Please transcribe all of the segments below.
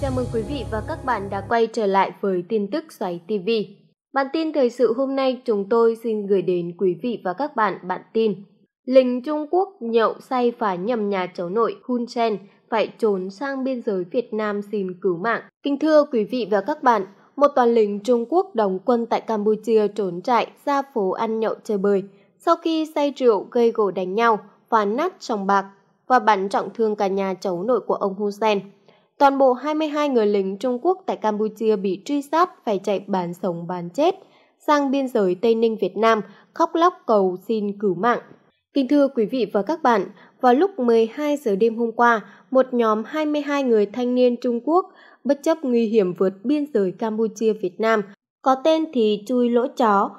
Chào mừng quý vị và các bạn đã quay trở lại với tin tức xoáy TV. Bản tin thời sự hôm nay chúng tôi xin gửi đến quý vị và các bạn bản tin. Lính Trung Quốc nhậu say phá nhầm nhà cháu nội Hun Sen phải trốn sang biên giới Việt Nam xin cứu mạng. Kính thưa quý vị và các bạn, một toàn lính Trung Quốc đóng quân tại Campuchia trốn chạy ra phố ăn nhậu chơi bời sau khi say rượu gây gổ đánh nhau và nát chồng bạc và bắn trọng thương cả nhà cháu nội của ông Hun Sen. Toàn bộ 22 người lính Trung Quốc tại Campuchia bị truy sát phải chạy bán sống bán chết sang biên giới Tây Ninh Việt Nam khóc lóc cầu xin cứu mạng. Kính thưa quý vị và các bạn, vào lúc 12 giờ đêm hôm qua, một nhóm 22 người thanh niên Trung Quốc bất chấp nguy hiểm vượt biên giới Campuchia Việt Nam, có tên thì chui lỗ chó,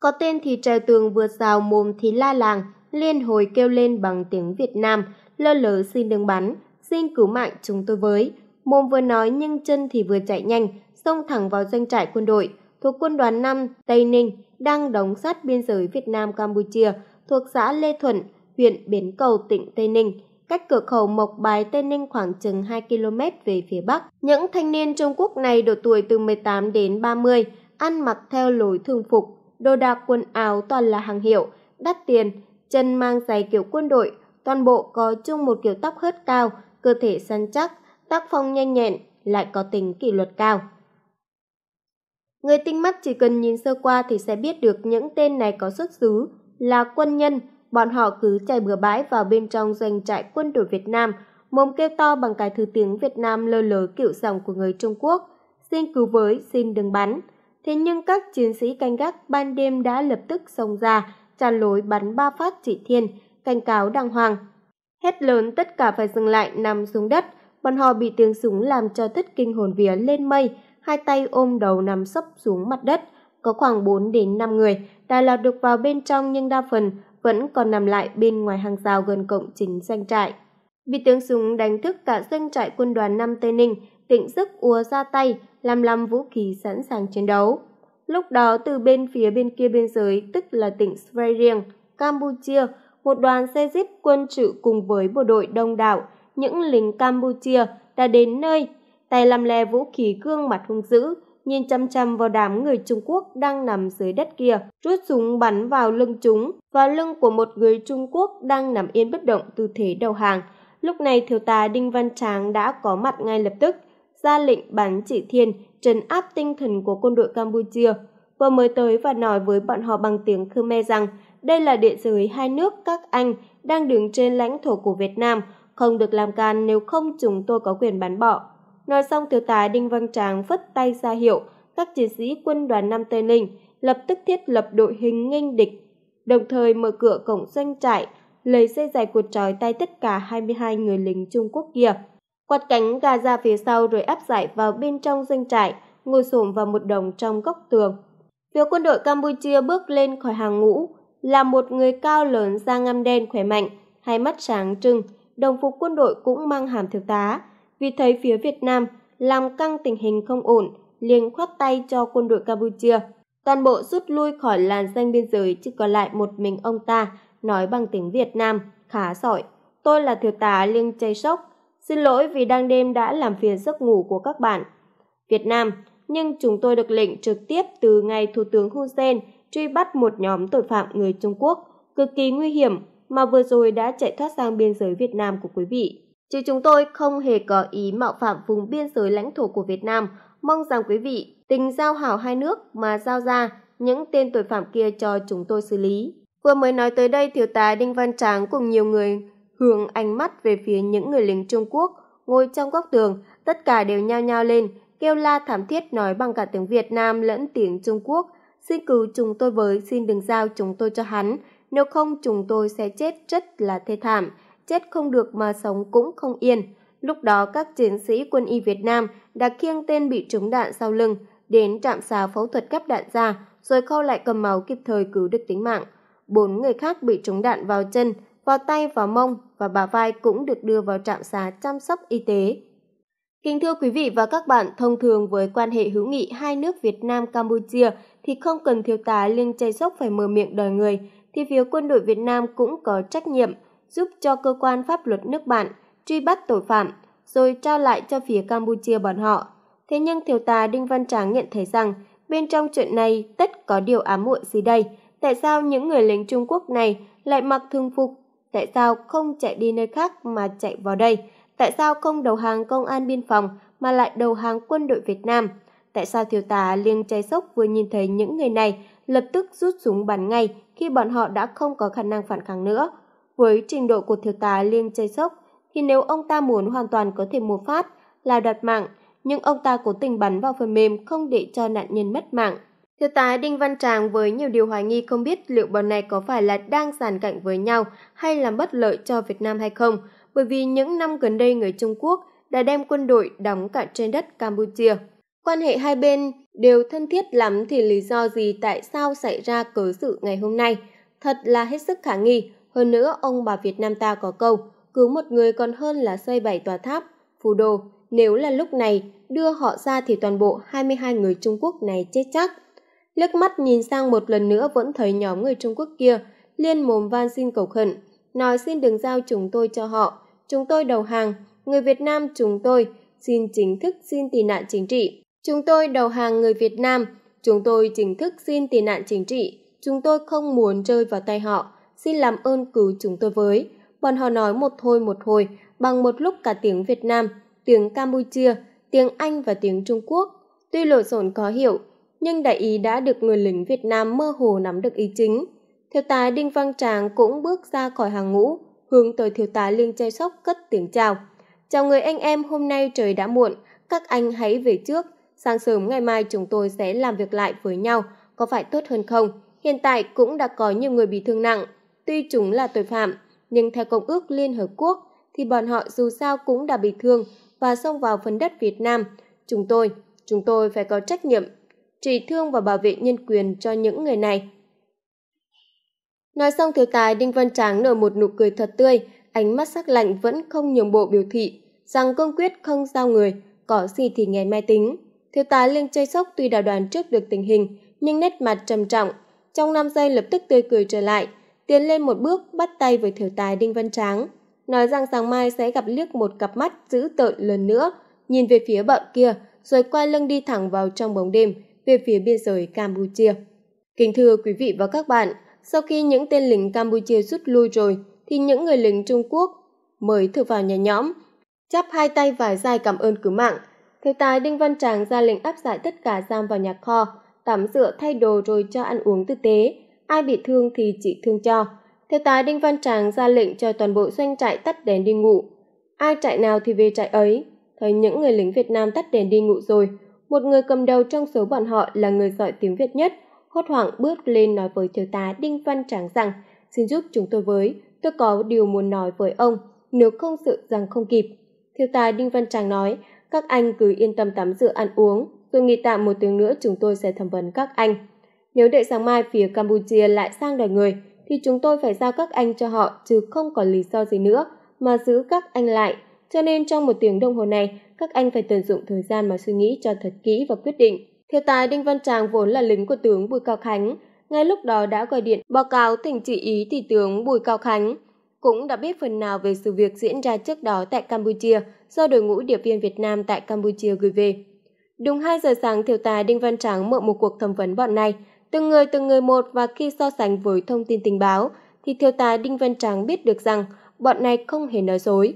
có tên thì trèo tường vừa rào mồm thì la làng, liên hồi kêu lên bằng tiếng Việt Nam, lơ lớ xin đừng bắn, xin cứu mạng chúng tôi với. Mồm vừa nói nhưng chân thì vừa chạy nhanh, xông thẳng vào doanh trại quân đội thuộc quân đoàn 5 Tây Ninh đang đóng sát biên giới Việt Nam Campuchia thuộc xã Lê Thuận, huyện Bến Cầu, tỉnh Tây Ninh, cách cửa khẩu Mộc Bài Tây Ninh khoảng chừng 2 km về phía bắc. Những thanh niên Trung Quốc này độ tuổi từ 18 đến 30, ăn mặc theo lối thường phục, đồ đạc quần áo toàn là hàng hiệu, đắt tiền, chân mang giày kiểu quân đội, toàn bộ có chung một kiểu tóc hớt cao, cơ thể săn chắc, tác phong nhanh nhẹn, lại có tính kỷ luật cao. Người tinh mắt chỉ cần nhìn sơ qua thì sẽ biết được những tên này có xuất xứ là quân nhân, bọn họ cứ chạy bừa bãi vào bên trong doanh trại quân đội Việt Nam, mồm kêu to bằng cái thứ tiếng Việt Nam lơ lớ kiểu dòng của người Trung Quốc, xin cứu với, xin đừng bắn. Thế nhưng các chiến sĩ canh gác ban đêm đã lập tức xông ra, chặn lối bắn ba phát chỉ thiên, cảnh cáo đàng hoàng. Hét lớn tất cả phải dừng lại nằm xuống đất, bọn họ bị tiếng súng làm cho thất kinh hồn vía lên mây, hai tay ôm đầu nằm sấp xuống mặt đất. Có khoảng 4 đến 5 người đã lọt được vào bên trong nhưng đa phần vẫn còn nằm lại bên ngoài hàng rào gần cổng chính doanh trại. Bị tiếng súng đánh thức cả doanh trại quân đoàn năm Tây Ninh định sức úa ra tay, làm làm vũ khí sẵn sàng chiến đấu. Lúc đó từ bên phía bên kia biên giới, tức là tỉnh Svay riêng, Campuchia, một đoàn xe jeep quân sự cùng với bộ đội đông đảo, những lính Campuchia đã đến nơi, tay làm lè vũ khí gương mặt hung dữ, nhìn chăm chăm vào đám người Trung Quốc đang nằm dưới đất kia, rút súng bắn vào lưng chúng và lưng của một người Trung Quốc đang nằm yên bất động tư thế đầu hàng. Lúc này thiếu tá Đinh Văn Tráng đã có mặt ngay lập tức ra lệnh bắn chỉ thiên, trấn áp tinh thần của quân đội Campuchia. Vừa mới tới và nói với bọn họ bằng tiếng Khmer rằng đây là địa giới hai nước các anh đang đứng trên lãnh thổ của Việt Nam, không được làm can nếu không chúng tôi có quyền bắn bỏ. Nói xong thiếu tá Đinh Văn Tráng phất tay ra hiệu, các chiến sĩ quân đoàn Nam Tây Ninh lập tức thiết lập đội hình nghênh địch, đồng thời mở cửa cổng doanh trại, lấy dây dài cuột trói tay tất cả 22 người lính Trung Quốc kia quạt cánh gà ra phía sau rồi áp giải vào bên trong doanh trại, ngồi xổm vào một đồng trong góc tường. Phía quân đội Campuchia bước lên khỏi hàng ngũ là một người cao lớn da ngăm đen khỏe mạnh, hai mắt sáng trưng, đồng phục quân đội cũng mang hàm thiếu tá. Vì thấy phía Việt Nam làm căng tình hình không ổn, liền khoát tay cho quân đội Campuchia. Toàn bộ rút lui khỏi làn danh biên giới chỉ còn lại một mình ông ta, nói bằng tiếng Việt Nam, khá giỏi. Tôi là thiếu tá Liêng Chay Sốc, Xin lỗi vì đang đêm đã làm phiền giấc ngủ của các bạn. Việt Nam, nhưng chúng tôi được lệnh trực tiếp từ ngày Thủ tướng Hun Sen truy bắt một nhóm tội phạm người Trung Quốc cực kỳ nguy hiểm mà vừa rồi đã chạy thoát sang biên giới Việt Nam của quý vị. Chứ chúng tôi không hề có ý mạo phạm vùng biên giới lãnh thổ của Việt Nam. Mong rằng quý vị tình giao hảo hai nước mà giao ra những tên tội phạm kia cho chúng tôi xử lý. Vừa mới nói tới đây, thiếu tá Đinh Văn Tráng cùng nhiều người hướng ánh mắt về phía những người lính Trung Quốc ngồi trong góc tường, tất cả đều nhao nhao lên, kêu la thảm thiết nói bằng cả tiếng Việt Nam lẫn tiếng Trung Quốc, xin cứu chúng tôi với, xin đừng giao chúng tôi cho hắn, nếu không chúng tôi sẽ chết rất là thê thảm, chết không được mà sống cũng không yên. Lúc đó các chiến sĩ quân y Việt Nam đã khiêng tên bị trúng đạn sau lưng, đến trạm xà phẫu thuật cắp đạn ra, rồi khâu lại cầm máu kịp thời cứu được tính mạng. Bốn người khác bị trúng đạn vào chân, vào tay, và mông và bà vai cũng được đưa vào trạm xá chăm sóc y tế. Kính thưa quý vị và các bạn, thông thường với quan hệ hữu nghị hai nước Việt Nam-Campuchia thì không cần thiếu tá Liêng Chay Sốc phải mở miệng đòi người, thì phía quân đội Việt Nam cũng có trách nhiệm giúp cho cơ quan pháp luật nước bạn truy bắt tội phạm rồi trao lại cho phía Campuchia bọn họ. Thế nhưng thiếu tá Đinh Văn Tráng nhận thấy rằng bên trong chuyện này tất có điều ám muội gì đây. Tại sao những người lính Trung Quốc này lại mặc thường phục tại sao không chạy đi nơi khác mà chạy vào đây? Tại sao không đầu hàng công an biên phòng mà lại đầu hàng quân đội Việt Nam? Tại sao thiếu tá Liêng Cháy Sốc vừa nhìn thấy những người này lập tức rút súng bắn ngay khi bọn họ đã không có khả năng phản kháng nữa? Với trình độ của thiếu tá Liêng Cháy Sốc thì nếu ông ta muốn hoàn toàn có thể một phát là đoạt mạng, nhưng ông ta cố tình bắn vào phần mềm không để cho nạn nhân mất mạng. Thiếu tá Đinh Văn Tràng với nhiều điều hoài nghi không biết liệu bọn này có phải là đang giàn cảnh với nhau hay làm bất lợi cho Việt Nam hay không, bởi vì những năm gần đây người Trung Quốc đã đem quân đội đóng cả trên đất Campuchia. Quan hệ hai bên đều thân thiết lắm thì lý do gì tại sao xảy ra cớ sự ngày hôm nay? Thật là hết sức khả nghi. Hơn nữa, ông bà Việt Nam ta có câu, cứu một người còn hơn là xây bảy tòa tháp, phù đồ. Nếu là lúc này, đưa họ ra thì toàn bộ 22 người Trung Quốc này chết chắc liếc mắt nhìn sang một lần nữa vẫn thấy nhóm người Trung Quốc kia, liên mồm van xin cầu khẩn, nói xin đừng giao chúng tôi cho họ, chúng tôi đầu hàng, người Việt Nam chúng tôi, xin chính thức xin tị nạn chính trị. Chúng tôi đầu hàng người Việt Nam, chúng tôi chính thức xin tị nạn chính trị, chúng tôi không muốn rơi vào tay họ, xin làm ơn cứu chúng tôi với. Bọn họ nói một thôi một hồi, bằng một lúc cả tiếng Việt Nam, tiếng Campuchia, tiếng Anh và tiếng Trung Quốc. Tuy lộn xộn khó hiểu, nhưng đại ý đã được người lính Việt Nam mơ hồ nắm được ý chính. Thiếu tá Đinh Văn Tràng cũng bước ra khỏi hàng ngũ, hướng tới thiếu tá Liên chay Sóc cất tiếng chào. Chào người anh em, hôm nay trời đã muộn, các anh hãy về trước, sáng sớm ngày mai chúng tôi sẽ làm việc lại với nhau, có phải tốt hơn không? Hiện tại cũng đã có nhiều người bị thương nặng, tuy chúng là tội phạm, nhưng theo Công ước Liên Hợp Quốc thì bọn họ dù sao cũng đã bị thương và xông vào phần đất Việt Nam. Chúng tôi, chúng tôi phải có trách nhiệm trị thương và bảo vệ nhân quyền cho những người này. Nói xong thiếu tài Đinh Văn Tráng nở một nụ cười thật tươi, ánh mắt sắc lạnh vẫn không nhường bộ biểu thị rằng cương quyết không giao người, có gì thì ngày mai tính. Thiếu tá Linh chơi sốc tuy đào đoàn trước được tình hình, nhưng nét mặt trầm trọng. Trong 5 giây lập tức tươi cười trở lại, tiến lên một bước bắt tay với thiếu tài Đinh Văn Tráng. Nói rằng sáng mai sẽ gặp liếc một cặp mắt dữ tợn lần nữa, nhìn về phía bọn kia, rồi quay lưng đi thẳng vào trong bóng đêm, về phía biên giới Campuchia. Kính thưa quý vị và các bạn, sau khi những tên lính Campuchia rút lui rồi, thì những người lính Trung Quốc mới thở vào nhà nhõm, chắp hai tay và dài cảm ơn cứu mạng. Thiếu tá Đinh Văn Tràng ra lệnh áp giải tất cả giam vào nhà kho, tắm rửa thay đồ rồi cho ăn uống tử tế. Ai bị thương thì chỉ thương cho. Thiếu tá Đinh Văn Tràng ra lệnh cho toàn bộ doanh trại tắt đèn đi ngủ. Ai trại nào thì về trại ấy. Thấy những người lính Việt Nam tắt đèn đi ngủ rồi, một người cầm đầu trong số bọn họ là người giỏi tiếng Việt nhất, hốt hoảng bước lên nói với thiếu tá Đinh Văn Tráng rằng xin giúp chúng tôi với, tôi có điều muốn nói với ông, nếu không sự rằng không kịp. Thiếu tá Đinh Văn Tráng nói, các anh cứ yên tâm tắm rửa ăn uống, tôi nghỉ tạm một tiếng nữa chúng tôi sẽ thẩm vấn các anh. Nếu đợi sáng mai phía Campuchia lại sang đòi người, thì chúng tôi phải giao các anh cho họ chứ không có lý do gì nữa mà giữ các anh lại cho nên trong một tiếng đồng hồ này, các anh phải tận dụng thời gian mà suy nghĩ cho thật kỹ và quyết định. Thiếu tá Đinh Văn Tràng vốn là lính của tướng Bùi Cao Khánh, ngay lúc đó đã gọi điện báo cáo tình chỉ ý thì tướng Bùi Cao Khánh cũng đã biết phần nào về sự việc diễn ra trước đó tại Campuchia do đội ngũ điệp viên Việt Nam tại Campuchia gửi về. Đúng 2 giờ sáng, thiếu tá Đinh Văn Tráng mở một cuộc thẩm vấn bọn này, từng người từng người một và khi so sánh với thông tin tình báo, thì thiếu tá Đinh Văn Tráng biết được rằng bọn này không hề nói dối.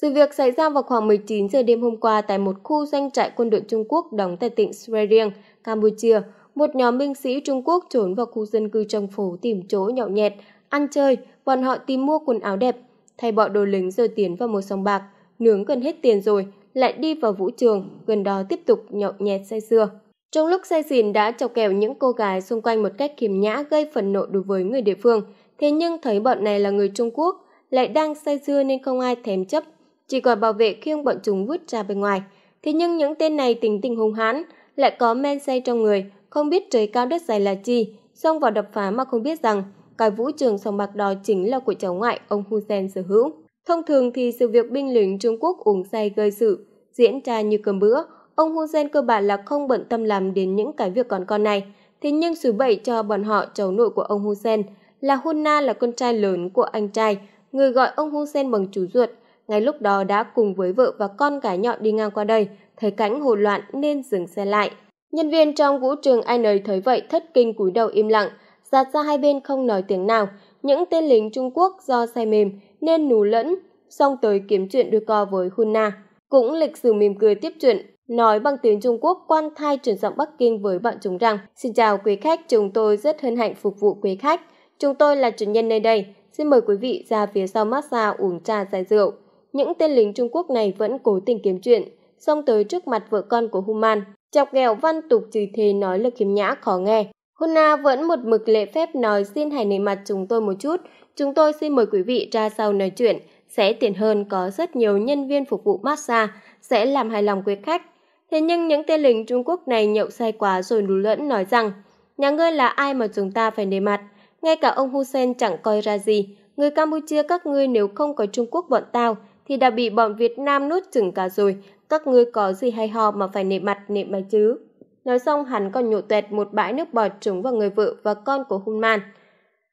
Sự việc xảy ra vào khoảng 19 giờ đêm hôm qua tại một khu doanh trại quân đội Trung Quốc đóng tại tỉnh Sri Campuchia. Một nhóm binh sĩ Trung Quốc trốn vào khu dân cư trong phố tìm chỗ nhậu nhẹt, ăn chơi, bọn họ tìm mua quần áo đẹp, thay bỏ đồ lính rồi tiến vào một sòng bạc, nướng gần hết tiền rồi, lại đi vào vũ trường, gần đó tiếp tục nhậu nhẹt say xưa. Trong lúc say xỉn đã chọc kẹo những cô gái xung quanh một cách kiềm nhã gây phần nộ đối với người địa phương, thế nhưng thấy bọn này là người Trung Quốc, lại đang say xưa nên không ai thèm chấp chỉ còn bảo vệ khiêng bọn chúng vứt ra bên ngoài. Thế nhưng những tên này tính tình hung hãn, lại có men say trong người, không biết trời cao đất dài là chi, xông vào đập phá mà không biết rằng cái vũ trường sòng bạc đó chính là của cháu ngoại ông Hussein sở hữu. Thông thường thì sự việc binh lính Trung Quốc uống say gây sự, diễn ra như cơm bữa, ông Hussein cơ bản là không bận tâm làm đến những cái việc còn con này. Thế nhưng số bậy cho bọn họ cháu nội của ông Hussein là Hunna là con trai lớn của anh trai, người gọi ông Hussein bằng chú ruột, ngay lúc đó đã cùng với vợ và con gái nhọn đi ngang qua đây, thấy cảnh hồ loạn nên dừng xe lại. Nhân viên trong vũ trường ai nấy thấy vậy thất kinh cúi đầu im lặng, giạt ra hai bên không nói tiếng nào. Những tên lính Trung Quốc do say mềm nên nú lẫn, xong tới kiếm chuyện đôi co với Hunna. Cũng lịch sử mỉm cười tiếp chuyện, nói bằng tiếng Trung Quốc quan thai chuyển giọng Bắc Kinh với bọn chúng rằng Xin chào quý khách, chúng tôi rất hân hạnh phục vụ quý khách. Chúng tôi là chủ nhân nơi đây, xin mời quý vị ra phía sau massage uống trà giải rượu những tên lính Trung Quốc này vẫn cố tình kiếm chuyện, xông tới trước mặt vợ con của Human, chọc ghẹo văn tục chửi thề nói lời khiếm nhã khó nghe. Huna vẫn một mực lễ phép nói xin hãy nể mặt chúng tôi một chút, chúng tôi xin mời quý vị ra sau nói chuyện, sẽ tiện hơn có rất nhiều nhân viên phục vụ massage, sẽ làm hài lòng quý khách. Thế nhưng những tên lính Trung Quốc này nhậu say quá rồi lú lẫn nói rằng, nhà ngươi là ai mà chúng ta phải nể mặt, ngay cả ông Hussein chẳng coi ra gì, người Campuchia các ngươi nếu không có Trung Quốc bọn tao thì đã bị bọn Việt Nam nuốt chửng cả rồi, các ngươi có gì hay ho mà phải nệ mặt nệ mày chứ. Nói xong hắn còn nhổ tuẹt một bãi nước bọt trúng vào người vợ và con của hung man.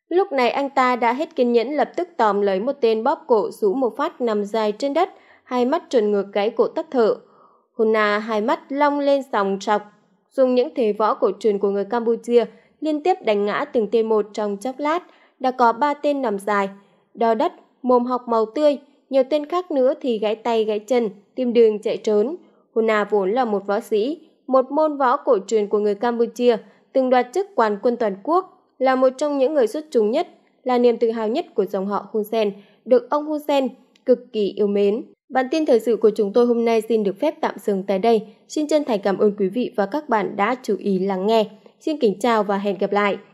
Lúc này anh ta đã hết kiên nhẫn lập tức tòm lấy một tên bóp cổ rũ một phát nằm dài trên đất, hai mắt trườn ngược gáy cổ tắc thở. Huna hai mắt long lên sòng trọc, dùng những thế võ cổ truyền của người Campuchia liên tiếp đánh ngã từng tên một trong chốc lát, đã có ba tên nằm dài, đo đất, mồm học màu tươi, nhiều tên khác nữa thì gãy tay gãy chân, tìm đường chạy trốn. Huna vốn là một võ sĩ, một môn võ cổ truyền của người Campuchia, từng đoạt chức quán quân toàn quốc, là một trong những người xuất chúng nhất, là niềm tự hào nhất của dòng họ Hun Sen, được ông Hun Sen cực kỳ yêu mến. Bản tin thời sự của chúng tôi hôm nay xin được phép tạm dừng tại đây. Xin chân thành cảm ơn quý vị và các bạn đã chú ý lắng nghe. Xin kính chào và hẹn gặp lại.